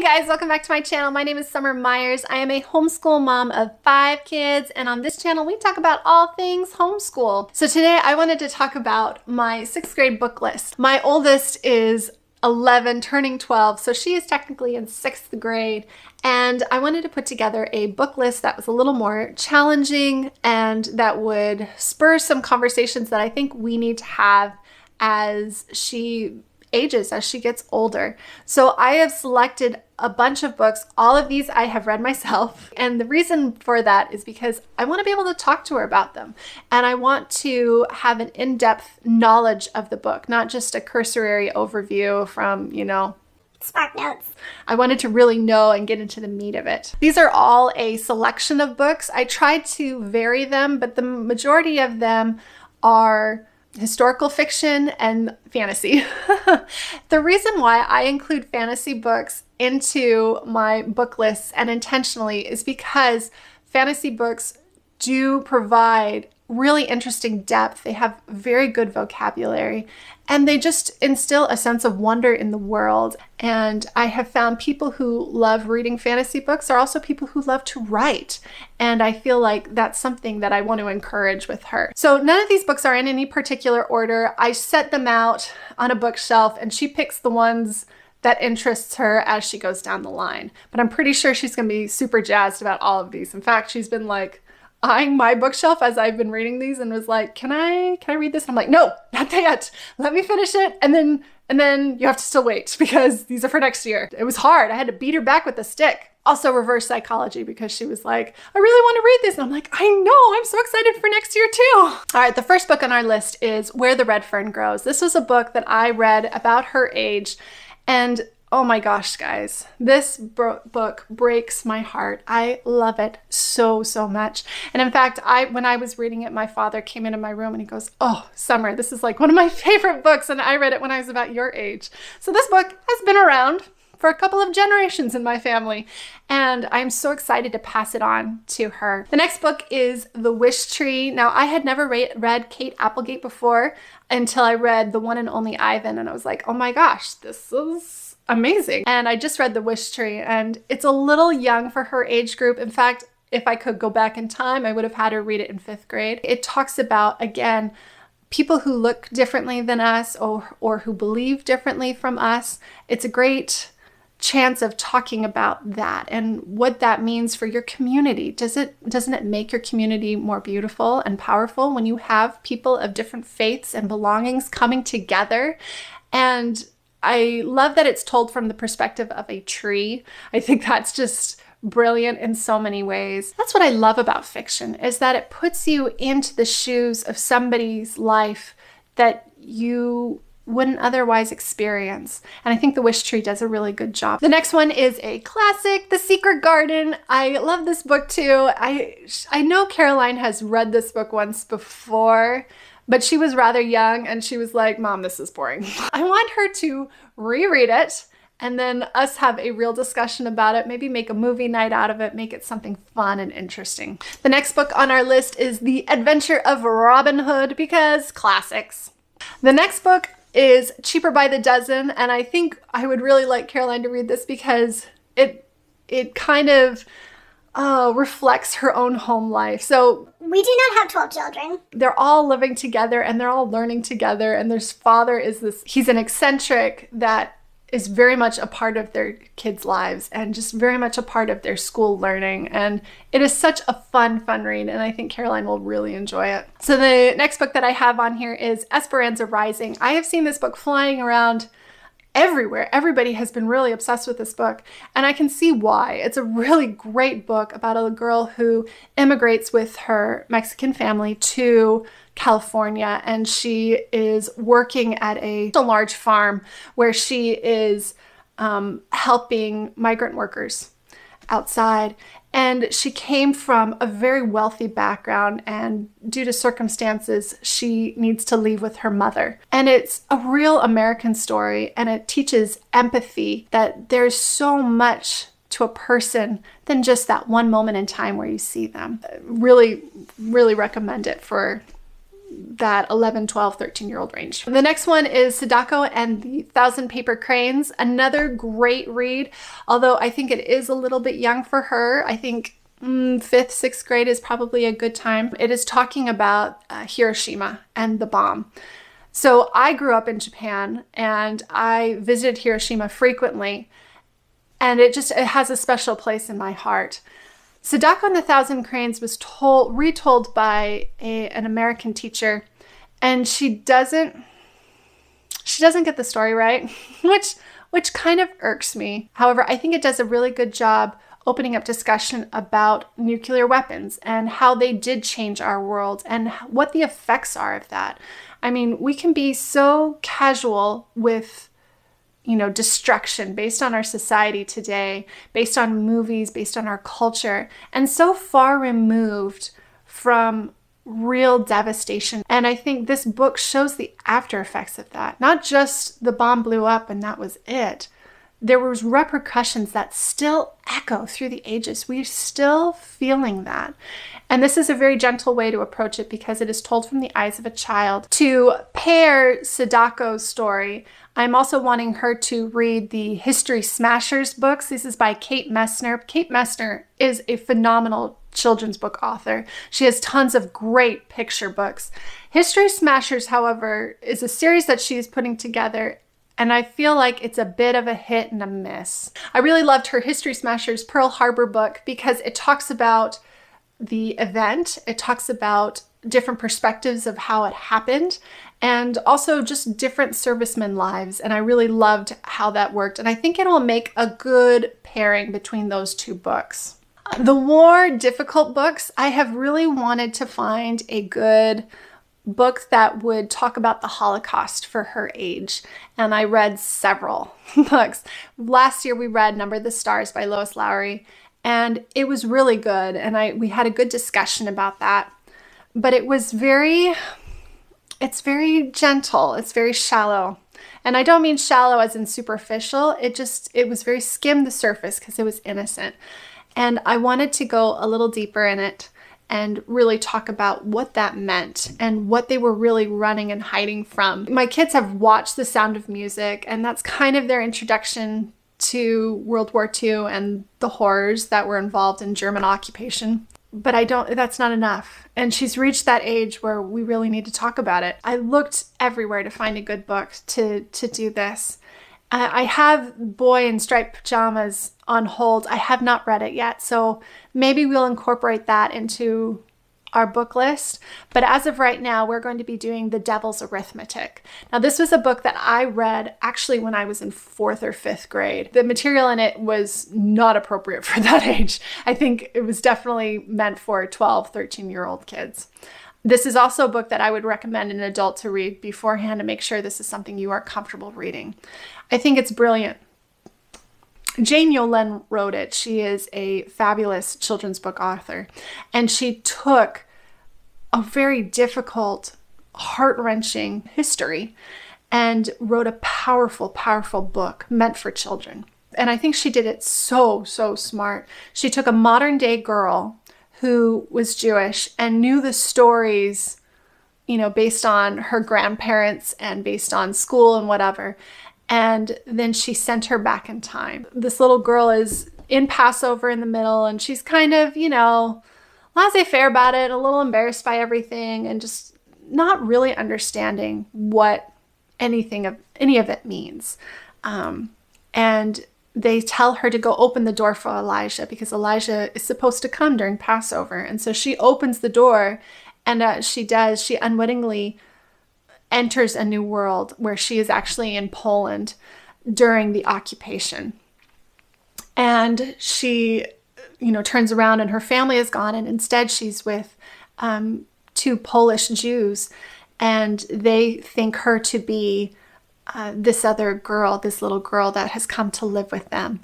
Hey guys, welcome back to my channel. My name is Summer Myers. I am a homeschool mom of five kids, and on this channel we talk about all things homeschool. So today I wanted to talk about my sixth grade book list. My oldest is 11 turning 12 so she is technically in sixth grade and i wanted to put together a book list that was a little more challenging and that would spur some conversations that i think we need to have as she ages as she gets older so i have selected a bunch of books. All of these I have read myself. And the reason for that is because I want to be able to talk to her about them. And I want to have an in depth knowledge of the book, not just a cursory overview from, you know, Spark Notes. I wanted to really know and get into the meat of it. These are all a selection of books. I tried to vary them, but the majority of them are historical fiction and fantasy. the reason why I include fantasy books into my book lists and intentionally is because fantasy books do provide really interesting depth. They have very good vocabulary and they just instill a sense of wonder in the world. And I have found people who love reading fantasy books are also people who love to write. And I feel like that's something that I want to encourage with her. So none of these books are in any particular order. I set them out on a bookshelf and she picks the ones that interests her as she goes down the line. But I'm pretty sure she's going to be super jazzed about all of these. In fact, she's been like, eyeing my bookshelf as I've been reading these and was like, "Can I can I read this?" And I'm like, "No, not yet. Let me finish it and then and then you have to still wait because these are for next year." It was hard. I had to beat her back with a stick. Also reverse psychology because she was like, "I really want to read this." And I'm like, "I know. I'm so excited for next year too." All right, the first book on our list is Where the Red Fern Grows. This was a book that I read about her age and Oh my gosh, guys, this bro- book breaks my heart. I love it so, so much. And in fact, I when I was reading it, my father came into my room and he goes, "Oh, Summer, this is like one of my favorite books." And I read it when I was about your age. So this book has been around for a couple of generations in my family, and I'm so excited to pass it on to her. The next book is The Wish Tree. Now, I had never re- read Kate Applegate before until I read The One and Only Ivan, and I was like, "Oh my gosh, this is." amazing. And I just read The Wish Tree, and it's a little young for her age group. In fact, if I could go back in time, I would have had her read it in fifth grade. It talks about, again, people who look differently than us or, or who believe differently from us. It's a great chance of talking about that and what that means for your community. Does it doesn't it make your community more beautiful and powerful when you have people of different faiths and belongings coming together and I love that it's told from the perspective of a tree. I think that's just brilliant in so many ways. That's what I love about fiction is that it puts you into the shoes of somebody's life that you wouldn't otherwise experience. And I think The Wish Tree does a really good job. The next one is a classic, The Secret Garden. I love this book too. I I know Caroline has read this book once before, but she was rather young and she was like, Mom, this is boring. I want her to reread it and then us have a real discussion about it, maybe make a movie night out of it, make it something fun and interesting. The next book on our list is The Adventure of Robin Hood because classics. The next book is Cheaper by the Dozen and I think I would really like Caroline to read this because it it kind of uh, reflects her own home life. So we do not have 12 children. They're all living together and they're all learning together. And their father is this, he's an eccentric that is very much a part of their kids' lives and just very much a part of their school learning. And it is such a fun, fun read, and I think Caroline will really enjoy it. So, the next book that I have on here is Esperanza Rising. I have seen this book flying around everywhere. Everybody has been really obsessed with this book, and I can see why. It's a really great book about a girl who immigrates with her Mexican family to California, and she is working at a, a large farm where she is um, helping migrant workers outside and she came from a very wealthy background, and due to circumstances, she needs to leave with her mother. And it's a real American story, and it teaches empathy that there's so much to a person than just that one moment in time where you see them. Really, really recommend it for that 11, 12, 13 year old range. The next one is Sadako and the Thousand Paper Cranes. Another great read, although I think it is a little bit young for her. I think Mm, fifth, sixth grade is probably a good time. It is talking about uh, Hiroshima and the bomb. So I grew up in Japan and I visited Hiroshima frequently, and it just it has a special place in my heart. Sadako and the Thousand Cranes was told, retold by a, an American teacher, and she doesn't she doesn't get the story right, which which kind of irks me. However, I think it does a really good job opening up discussion about nuclear weapons and how they did change our world and what the effects are of that. I mean, we can be so casual with you know, destruction based on our society today, based on movies, based on our culture, and so far removed from real devastation. And I think this book shows the after effects of that. Not just the bomb blew up and that was it, there was repercussions that still echo through the ages. We're still feeling that. And this is a very gentle way to approach it because it is told from the eyes of a child. To pair Sadako's story, I'm also wanting her to read the History Smashers books. This is by Kate Messner. Kate Messner is a phenomenal children's book author. She has tons of great picture books. History Smashers, however, is a series that she is putting together and I feel like it's a bit of a hit and a miss. I really loved her History Smashers Pearl Harbor book because it talks about the event, it talks about different perspectives of how it happened, and also just different servicemen lives. And I really loved how that worked. And I think it'll make a good pairing between those two books. The more difficult books, I have really wanted to find a good book that would talk about the Holocaust for her age, and I read several books. Last year we read Number of the Stars by Lois Lowry, and it was really good, and I we had a good discussion about that. But it was very it's very gentle, it's very shallow. And I don't mean shallow as in superficial, it just it was very skim the surface because it was innocent. And I wanted to go a little deeper in it and really talk about what that meant and what they were really running and hiding from. My kids have watched The Sound of Music, and that's kind of their introduction to World War II and the horrors that were involved in German occupation. But I don't, that's not enough. And she's reached that age where we really need to talk about it. I looked everywhere to find a good book to, to do this I have Boy in Striped Pajamas on hold. I have not read it yet, so maybe we'll incorporate that into our book list. But as of right now, we're going to be doing The Devil's Arithmetic. Now, this was a book that I read actually when I was in fourth or fifth grade. The material in it was not appropriate for that age. I think it was definitely meant for 12, 13 year old kids. This is also a book that I would recommend an adult to read beforehand to make sure this is something you are comfortable reading. I think it's brilliant. Jane Yolen wrote it. She is a fabulous children's book author, and she took a very difficult, heart wrenching history and wrote a powerful, powerful book meant for children. And I think she did it so, so smart. She took a modern day girl who was Jewish and knew the stories, you know, based on her grandparents and based on school and whatever. And then she sent her back in time. This little girl is in Passover in the middle and she's kind of, you know, laissez faire about it, a little embarrassed by everything and just not really understanding what anything of any of it means. Um, and they tell her to go open the door for Elijah because Elijah is supposed to come during Passover. And so she opens the door, and as uh, she does, she unwittingly enters a new world where she is actually in Poland during the occupation. And she, you know, turns around and her family is gone, and instead she's with um, two Polish Jews, and they think her to be uh, this other girl, this little girl that has come to live with them.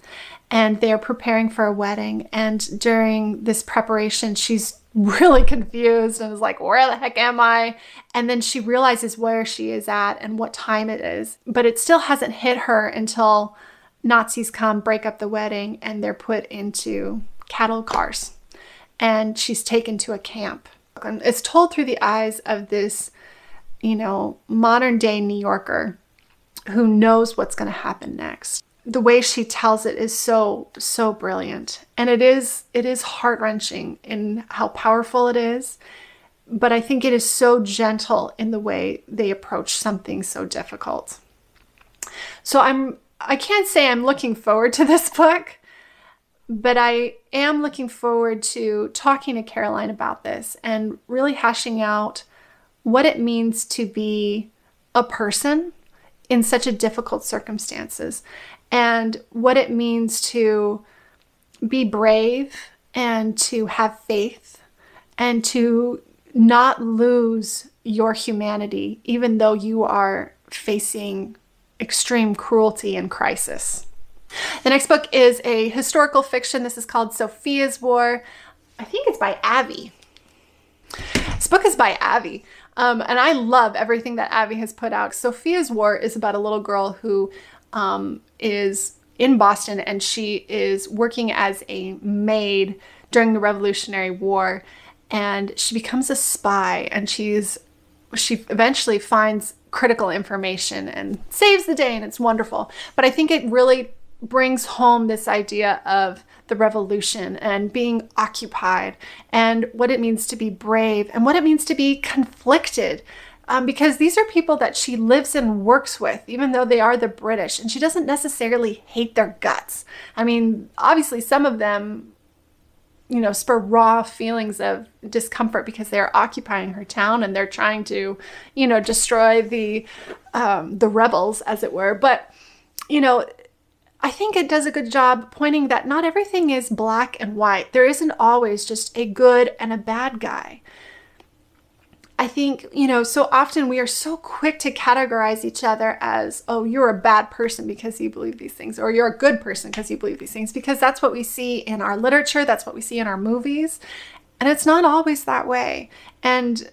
And they're preparing for a wedding. And during this preparation, she's really confused and is like, Where the heck am I? And then she realizes where she is at and what time it is. But it still hasn't hit her until Nazis come, break up the wedding, and they're put into cattle cars. And she's taken to a camp. It's told through the eyes of this, you know, modern day New Yorker who knows what's going to happen next. The way she tells it is so so brilliant, and it is it is heart wrenching in how powerful it is. But I think it is so gentle in the way they approach something so difficult. So I'm I can't say I'm looking forward to this book, but I am looking forward to talking to Caroline about this and really hashing out what it means to be a person in such a difficult circumstances and what it means to be brave and to have faith and to not lose your humanity even though you are facing extreme cruelty and crisis. The next book is a historical fiction. This is called Sophia's War. I think it's by Avi. This book is by Avi. Um, and I love everything that Abby has put out. Sophia's War is about a little girl who um, is in Boston and she is working as a maid during the Revolutionary War and she becomes a spy and she's she eventually finds critical information and saves the day and it's wonderful. But I think it really brings home this idea of the revolution and being occupied and what it means to be brave and what it means to be conflicted. Um, because these are people that she lives and works with, even though they are the British, and she doesn't necessarily hate their guts. I mean, obviously, some of them, you know, spur raw feelings of discomfort because they are occupying her town and they're trying to, you know, destroy the um, the rebels, as it were. But you know, I think it does a good job pointing that not everything is black and white. There isn't always just a good and a bad guy. I think, you know, so often we are so quick to categorize each other as, oh, you're a bad person because you believe these things, or you're a good person because you believe these things, because that's what we see in our literature, that's what we see in our movies. And it's not always that way. And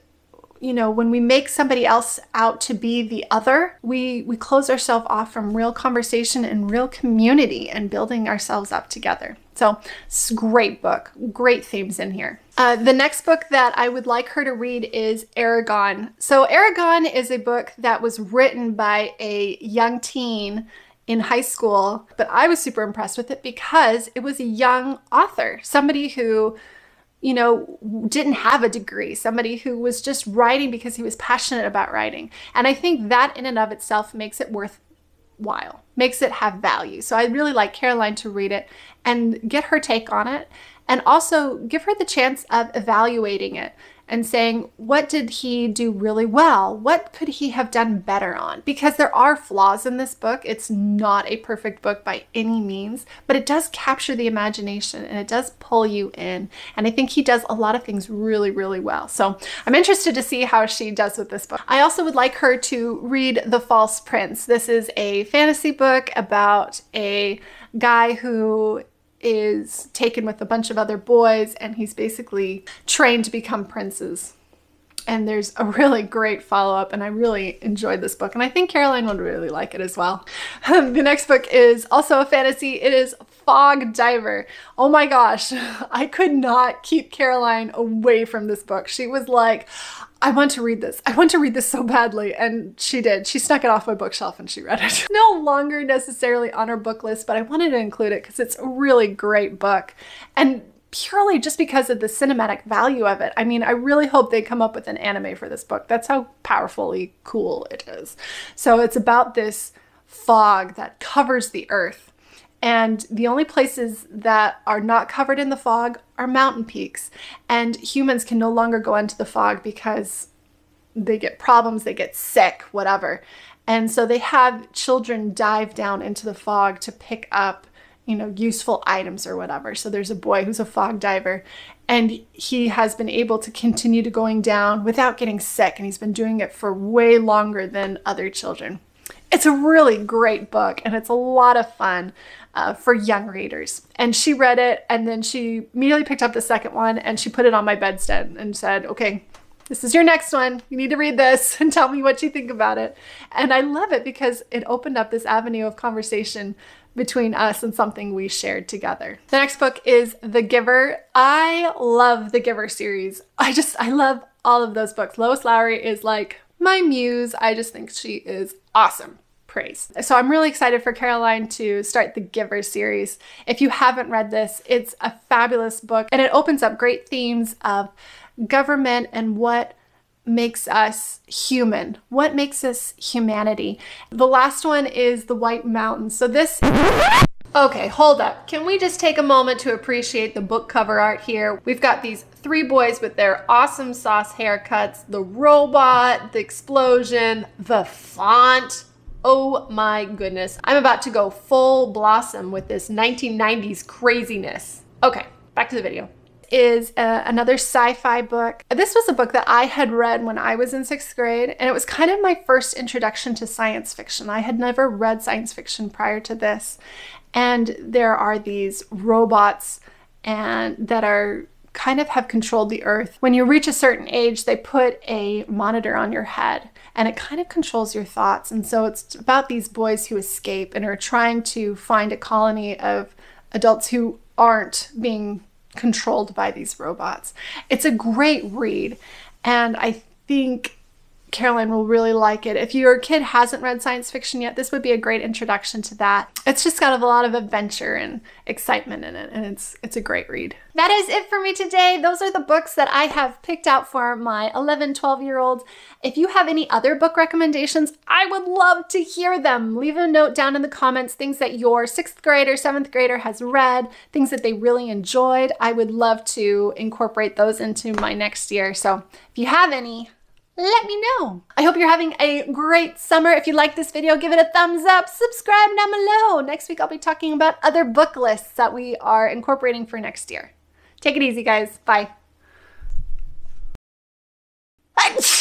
you know, when we make somebody else out to be the other, we we close ourselves off from real conversation and real community and building ourselves up together. So, great book, great themes in here. Uh, the next book that I would like her to read is Aragon. So, Aragon is a book that was written by a young teen in high school, but I was super impressed with it because it was a young author, somebody who you know, didn't have a degree, somebody who was just writing because he was passionate about writing. And I think that in and of itself makes it worthwhile makes it have value. So I'd really like Caroline to read it and get her take on it and also give her the chance of evaluating it and saying, what did he do really well? What could he have done better on? Because there are flaws in this book. It's not a perfect book by any means, but it does capture the imagination and it does pull you in. And I think he does a lot of things really, really well. So I'm interested to see how she does with this book. I also would like her to read The False Prince. This is a fantasy book book about a guy who is taken with a bunch of other boys and he's basically trained to become princes. And there's a really great follow up, and I really enjoyed this book. And I think Caroline would really like it as well. Um, the next book is also a fantasy. It is Fog Diver. Oh my gosh, I could not keep Caroline away from this book. She was like, I want to read this. I want to read this so badly. And she did. She snuck it off my bookshelf and she read it. no longer necessarily on her book list, but I wanted to include it because it's a really great book. And purely just because of the cinematic value of it. I mean, I really hope they come up with an anime for this book. That's how powerfully cool it is. So it's about this fog that covers the earth and the only places that are not covered in the fog are mountain peaks. And humans can no longer go into the fog because they get problems, they get sick, whatever. And so they have children dive down into the fog to pick up, you know, useful items or whatever. So there's a boy who's a fog diver and he has been able to continue to going down without getting sick and he's been doing it for way longer than other children. It's a really great book and it's a lot of fun uh, for young readers. And she read it and then she immediately picked up the second one and she put it on my bedstead and said, Okay, this is your next one. You need to read this and tell me what you think about it. And I love it because it opened up this avenue of conversation between us and something we shared together. The next book is The Giver. I love the Giver series. I just, I love all of those books. Lois Lowry is like my muse. I just think she is awesome. Praise. So I'm really excited for Caroline to start the Giver series. If you haven't read this, it's a fabulous book and it opens up great themes of government and what makes us human? What makes us humanity? The last one is the White Mountains. So this Okay, hold up. Can we just take a moment to appreciate the book cover art here? We've got these three boys with their awesome sauce haircuts, the robot, the explosion, the font. Oh my goodness. I'm about to go full blossom with this 1990s craziness. Okay, back to the video is uh, another sci fi book. This was a book that I had read when I was in sixth grade, and it was kind of my first introduction to science fiction. I had never read science fiction prior to this, and there are these robots and that are kind of have controlled the earth. When you reach a certain age, they put a monitor on your head and it kind of controls your thoughts. And so it's about these boys who escape and are trying to find a colony of adults who aren't being controlled by these robots. It's a great read and I think Caroline will really like it. If your kid hasn't read science fiction yet, this would be a great introduction to that. It's just got a lot of adventure and excitement in it, and it's it's a great read. That is it for me today. Those are the books that I have picked out for my 11, 12 year olds. If you have any other book recommendations, I would love to hear them. Leave a note down in the comments, things that your sixth grader, seventh grader has read, things that they really enjoyed. I would love to incorporate those into my next year. So if you have any, let me know. I hope you're having a great summer. If you like this video, give it a thumbs up, subscribe down below. Next week, I'll be talking about other book lists that we are incorporating for next year. Take it easy, guys. Bye.